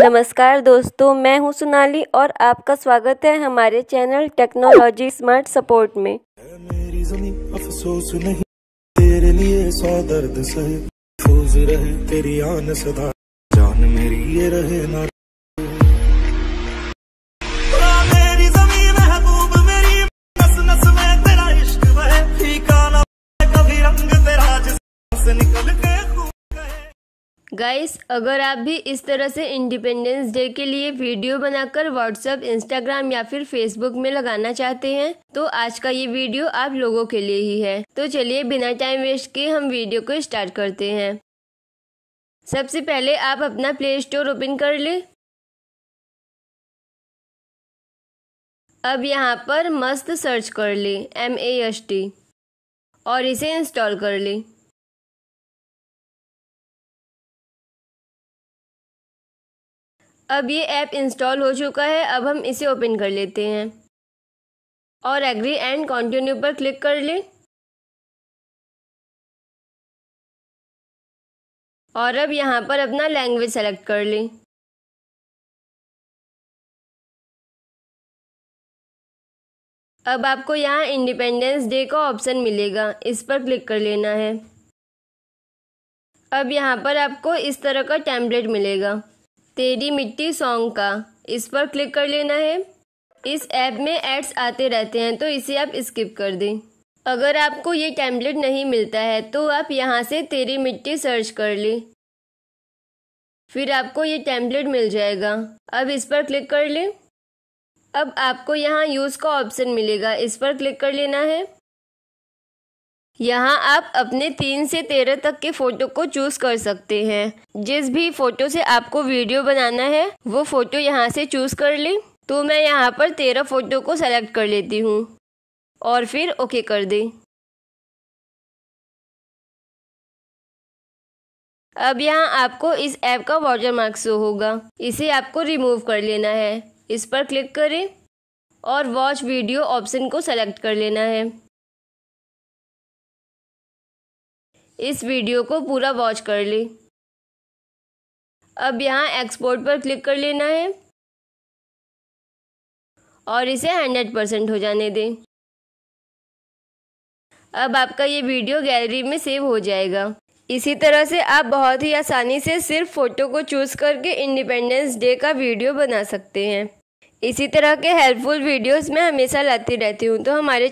नमस्कार दोस्तों मैं हूं सोनाली और आपका स्वागत है हमारे चैनल टेक्नोलॉजी स्मार्ट सपोर्ट में तेरे लिए तेरी रहे गाइस अगर आप भी इस तरह से इंडिपेंडेंस डे के लिए वीडियो बनाकर व्हाट्सएप इंस्टाग्राम या फिर फेसबुक में लगाना चाहते हैं तो आज का ये वीडियो आप लोगों के लिए ही है तो चलिए बिना टाइम वेस्ट के हम वीडियो को स्टार्ट करते हैं सबसे पहले आप अपना प्ले स्टोर ओपन कर ले अब यहाँ पर मस्त सर्च कर ले एम ए एस टी और इसे इंस्टॉल कर लें अब ये ऐप इंस्टॉल हो चुका है अब हम इसे ओपन कर लेते हैं और एग्री एंड कंटिन्यू पर क्लिक कर लें और अब यहाँ पर अपना लैंग्वेज सेलेक्ट कर लें अब आपको यहाँ इंडिपेंडेंस डे का ऑप्शन मिलेगा इस पर क्लिक कर लेना है अब यहाँ पर आपको इस तरह का टैम्पलेट मिलेगा तेरी मिट्टी सॉन्ग का इस पर क्लिक कर लेना है इस ऐप में एड्स आते रहते हैं तो इसे आप स्किप कर दें अगर आपको ये टैम्पलेट नहीं मिलता है तो आप यहाँ से तेरी मिट्टी सर्च कर लें फिर आपको ये टैंपलेट मिल जाएगा अब इस पर क्लिक कर लें अब आपको यहाँ यूज़ का ऑप्शन मिलेगा इस पर क्लिक कर लेना है यहाँ आप अपने तीन से तेरह तक के फ़ोटो को चूज कर सकते हैं जिस भी फ़ोटो से आपको वीडियो बनाना है वो फ़ोटो यहाँ से चूज़ कर लें तो मैं यहाँ पर तेरह फ़ोटो को सेलेक्ट कर लेती हूँ और फिर ओके कर दें अब यहाँ आपको इस ऐप का वाटर मार्क शो होगा इसे आपको रिमूव कर लेना है इस पर क्लिक करें और वॉच वीडियो ऑप्शन को सेलेक्ट कर लेना है इस वीडियो को पूरा वॉच कर ले अब यहाँ एक्सपोर्ट पर क्लिक कर लेना है और इसे हंड्रेड परसेंट हो जाने दें अब आपका ये वीडियो गैलरी में सेव हो जाएगा इसी तरह से आप बहुत ही आसानी से सिर्फ फ़ोटो को चूज़ करके इंडिपेंडेंस डे का वीडियो बना सकते हैं इसी तरह के हेल्पफुल वीडियोस मैं हमेशा लाती रहती हूँ तो हमारे